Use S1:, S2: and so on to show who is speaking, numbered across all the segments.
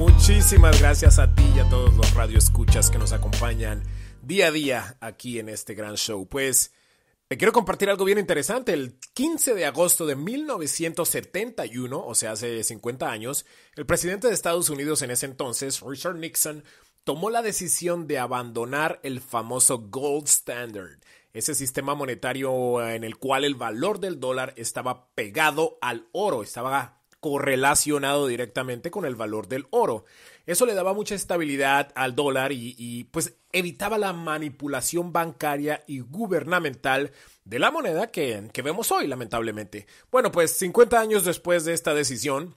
S1: Muchísimas gracias a ti y a todos los radioescuchas que nos acompañan día a día aquí en este gran show. Pues te quiero compartir algo bien interesante. El 15 de agosto de 1971, o sea, hace 50 años, el presidente de Estados Unidos en ese entonces, Richard Nixon, tomó la decisión de abandonar el famoso gold standard, ese sistema monetario en el cual el valor del dólar estaba pegado al oro, estaba correlacionado directamente con el valor del oro. Eso le daba mucha estabilidad al dólar y, pues evitaba la manipulación bancaria y gubernamental de la moneda que, que vemos hoy, lamentablemente. Bueno, pues 50 años después de esta decisión,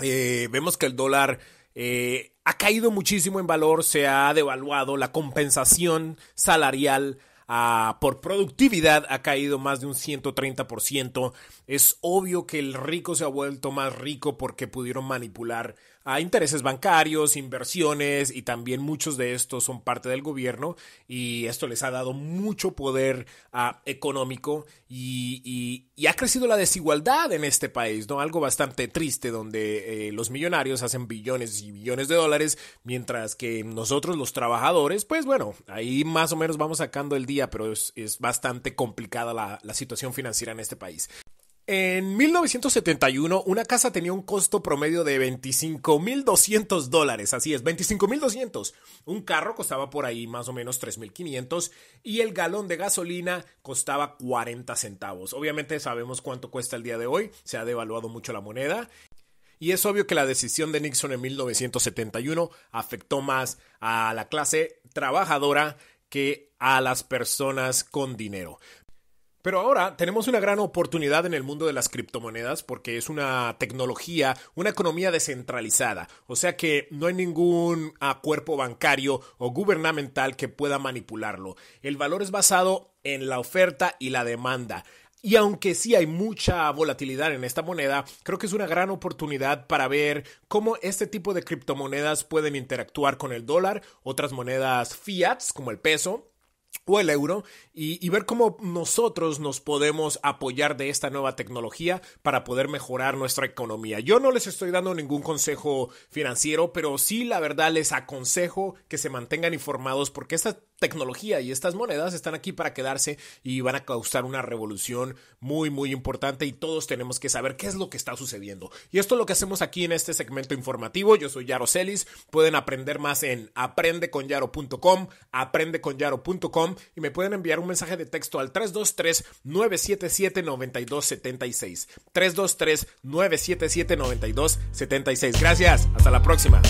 S1: eh, vemos que el dólar eh, ha caído muchísimo en valor, se ha devaluado, la compensación salarial por productividad ha caído más de un 130%. Es obvio que el rico se ha vuelto más rico porque pudieron manipular a intereses bancarios, inversiones y también muchos de estos son parte del gobierno y esto les ha dado mucho poder ah, económico y, ha crecido la desigualdad en este país, ¿no? Algo bastante triste donde eh, los millonarios hacen billones y billones de dólares mientras que nosotros los trabajadores, pues bueno, ahí más o menos vamos sacando el día, pero es, bastante complicada la, la situación financiera en este país. En 1971, una casa tenía un costo promedio de 25.200 dólares, así es, 25.200. Un carro costaba por ahí más o menos 3.500 y el galón de gasolina costaba 40 centavos. Obviamente sabemos cuánto cuesta el día de hoy, se ha devaluado mucho la moneda y es obvio que la decisión de Nixon en 1971 afectó más a la clase trabajadora que a las personas con dinero. Pero ahora tenemos una gran oportunidad en el mundo de las criptomonedas porque es una tecnología, una economía descentralizada. O sea que no hay ningún cuerpo bancario o gubernamental que pueda manipularlo. El valor es basado en la oferta y la demanda. Y aunque sí hay mucha volatilidad en esta moneda, creo que es una gran oportunidad para ver cómo este tipo de criptomonedas pueden interactuar con el dólar, otras monedas fiat como el peso o el euro y, ver cómo nosotros nos podemos apoyar de esta nueva tecnología para poder mejorar nuestra economía. Yo no les estoy dando ningún consejo financiero, pero sí la verdad les aconsejo que se mantengan informados porque esta tecnología y estas monedas están aquí para quedarse y van a causar una revolución muy muy importante y todos tenemos que saber qué es lo que está sucediendo. Y esto es lo que hacemos aquí en este segmento informativo. Yo soy Yaro Celis, pueden aprender más en aprendeconyaro.com, aprendeconyaro.com y me pueden enviar un mensaje de texto al 323 977 9276. 323 977 9276. Gracias, hasta la próxima.